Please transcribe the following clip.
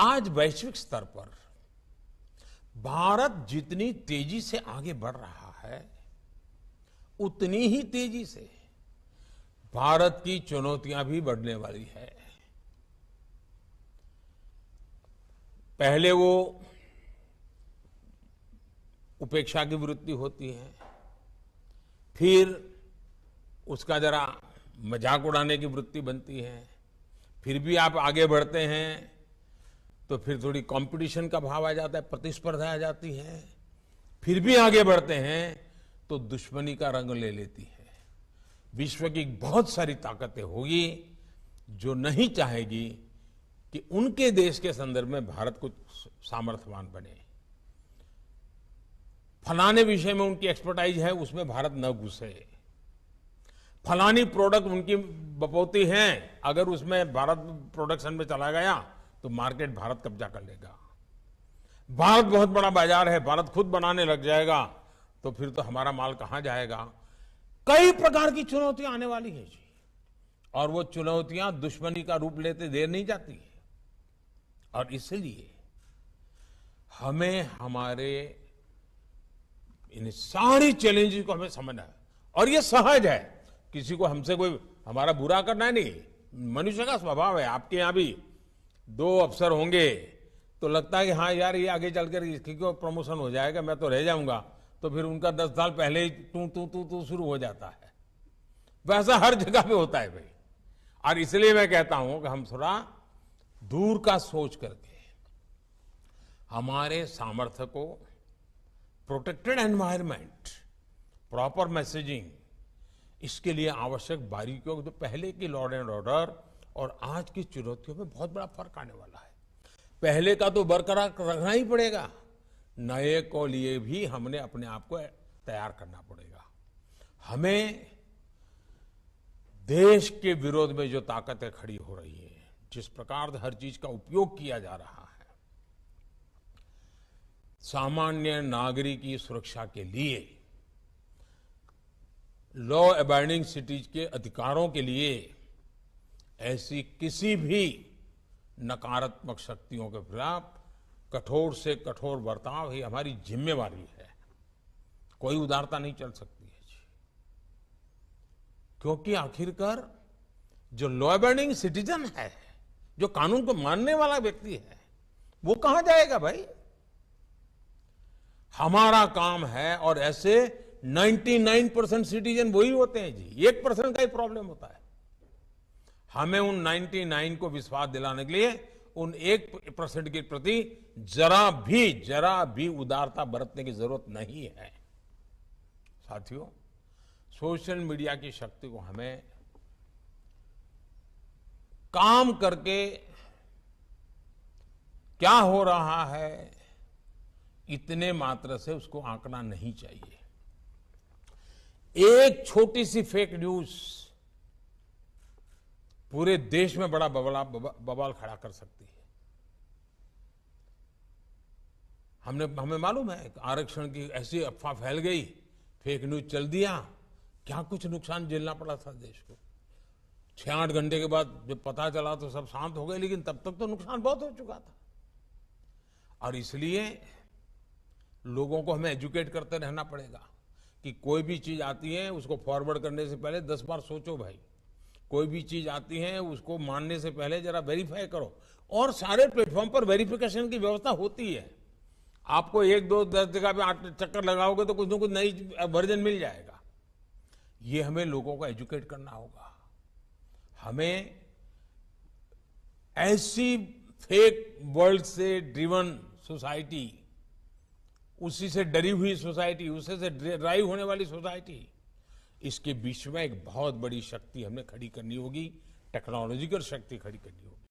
आज वैश्विक स्तर पर भारत जितनी तेजी से आगे बढ़ रहा है उतनी ही तेजी से भारत की चुनौतियां भी बढ़ने वाली है पहले वो उपेक्षा की वृत्ति होती है फिर उसका जरा मजाक उड़ाने की वृत्ति बनती है फिर भी आप आगे बढ़ते हैं तो फिर थोड़ी कंपटीशन का भाव आ जाता है प्रतिस्पर्धा आ जाती है फिर भी आगे बढ़ते हैं तो दुश्मनी का रंग ले लेती है विश्व की बहुत सारी ताकतें होगी जो नहीं चाहेगी कि उनके देश के संदर्भ में भारत को सामर्थ्यवान बने फलाने विषय में उनकी एक्सपर्टाइज है उसमें भारत न घुसे फलानी प्रोडक्ट उनकी बपौती है अगर उसमें भारत प्रोडक्शन में चला गया तो मार्केट भारत कब्जा कर लेगा भारत बहुत बड़ा बाजार है भारत खुद बनाने लग जाएगा तो फिर तो हमारा माल कहां जाएगा कई प्रकार की चुनौतियां आने वाली है जी और वो चुनौतियां दुश्मनी का रूप लेते देर नहीं जाती है और इसलिए हमें हमारे इन सारी चैलेंजेस को हमें समझना है और ये सहज है किसी को हमसे कोई हमारा बुरा करना है नहीं मनुष्य का स्वभाव है आपके यहां भी दो अफसर होंगे तो लगता है कि हाँ यार ये आगे चल कर इसकी क्यों प्रमोशन हो जाएगा मैं तो रह जाऊंगा तो फिर उनका दस साल पहले ही तू तू तू तू शुरू हो जाता है वैसा हर जगह पे होता है भाई और इसलिए मैं कहता हूं कि हम थोड़ा दूर का सोच करके हमारे सामर्थ्य को प्रोटेक्टेड एनवायरमेंट प्रॉपर मैसेजिंग इसके लिए आवश्यक बारीकियों तो पहले की लॉर्ड एंड ऑर्डर और आज की चुनौतियों में बहुत बड़ा फर्क आने वाला है पहले का तो बरकरार रखना ही पड़ेगा नए को लिए भी हमने अपने आप को तैयार करना पड़ेगा हमें देश के विरोध में जो ताकतें खड़ी हो रही हैं जिस प्रकार हर चीज का उपयोग किया जा रहा है सामान्य नागरिक की सुरक्षा के लिए लॉ अबाइंडिंग सिटीज के अधिकारों के लिए ऐसी किसी भी नकारात्मक शक्तियों के खिलाफ कठोर से कठोर बर्ताव ही हमारी जिम्मेवारी है कोई उदारता नहीं चल सकती है जी क्योंकि आखिरकार जो लॉ अबेडिंग सिटीजन है जो कानून को मानने वाला व्यक्ति है वो कहां जाएगा भाई हमारा काम है और ऐसे 99 परसेंट सिटीजन वही होते हैं जी एक परसेंट का ही प्रॉब्लम होता है हमें उन 99 को विश्वास दिलाने के लिए उन एक परसेंट के प्रति जरा भी जरा भी उदारता बरतने की जरूरत नहीं है साथियों सोशल मीडिया की शक्ति को हमें काम करके क्या हो रहा है इतने मात्र से उसको आंकना नहीं चाहिए एक छोटी सी फेक न्यूज़ पूरे देश में बड़ा बबला बवाल खड़ा कर सकती है हमने हमें मालूम है आरक्षण की ऐसी अफवाह फैल गई फेक न्यूज चल दिया क्या कुछ नुकसान झेलना पड़ा था देश को छह आठ घंटे के बाद जब पता चला तो सब शांत हो गए लेकिन तब तक तो नुकसान बहुत हो चुका था और इसलिए लोगों को हमें एजुकेट करते रहना पड़ेगा कि कोई भी चीज़ आती है उसको फॉरवर्ड करने से पहले दस बार सोचो भाई कोई भी चीज आती है उसको मानने से पहले जरा वेरीफाई करो और सारे प्लेटफॉर्म पर वेरिफिकेशन की व्यवस्था होती है आपको एक दो दस जगह पे आठ चक्कर लगाओगे तो कुछ ना कुछ नई वर्जन मिल जाएगा ये हमें लोगों को एजुकेट करना होगा हमें ऐसी फेक वर्ल्ड से ड्रिवन सोसाइटी उसी से डरी हुई सोसाइटी उसी से ड्राइव होने वाली सोसाइटी इसके बीच में एक बहुत बड़ी शक्ति हमें खड़ी करनी होगी टेक्नोलॉजिकल शक्ति खड़ी करनी होगी